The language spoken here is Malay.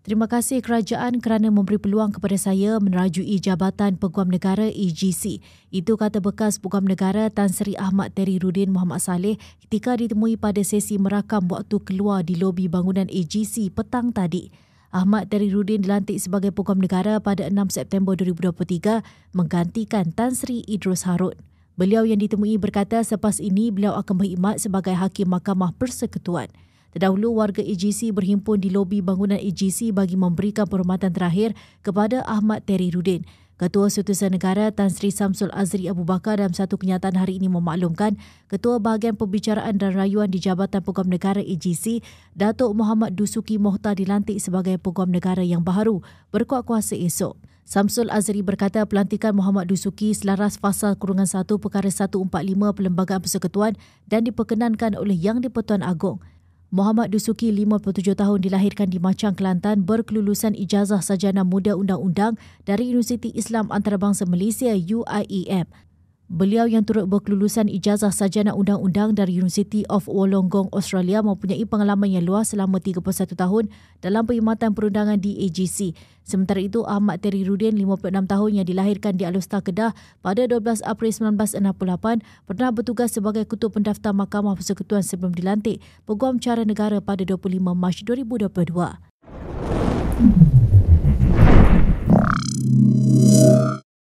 Terima kasih kerajaan kerana memberi peluang kepada saya menerajui Jabatan Peguam Negara EGC. Itu kata bekas Peguam Negara Tan Sri Ahmad Terry Rudin Muhammad Saleh ketika ditemui pada sesi merakam waktu keluar di lobi bangunan EGC petang tadi. Ahmad Terry Rudin dilantik sebagai Peguam Negara pada 6 September 2023 menggantikan Tan Sri Idrus Harun. Beliau yang ditemui berkata selepas ini beliau akan berkhidmat sebagai Hakim Mahkamah Persekutuan. Terdahulu, warga AGC berhimpun di lobi bangunan AGC bagi memberikan perhormatan terakhir kepada Ahmad Terry Rudin. Ketua Setiausaha Negara Tan Sri Samsul Azri Abu Bakar dalam satu kenyataan hari ini memaklumkan Ketua Bahagian Pembicaraan dan Rayuan di Jabatan Peguam Negara AGC, Datuk Muhammad Dusuki Mohtar dilantik sebagai Peguam Negara yang baru berkuat kuasa esok. Samsul Azri berkata pelantikan Muhammad Dusuki selaras pasal kurungan 1 Perkara 145 Perlembagaan Persekutuan dan diperkenankan oleh Yang di-Pertuan Agong. Muhammad Dusuki, 57 tahun, dilahirkan di Macang, Kelantan, berkelulusan ijazah sajana muda undang-undang dari Universiti Islam Antarabangsa Malaysia, UIEM. Beliau yang turut berkelulusan ijazah sarjana undang-undang dari University of Wollongong, Australia mempunyai pengalaman yang luas selama 31 tahun dalam perkhidmatan perundangan di AGC. Sementara itu, Ahmad Terry Rudin, 56 tahun yang dilahirkan di Alusta Kedah pada 12 April 1968, pernah bertugas sebagai kutub pendaftar Mahkamah Persekutuan sebelum dilantik Peguam Cara Negara pada 25 Mac 2022.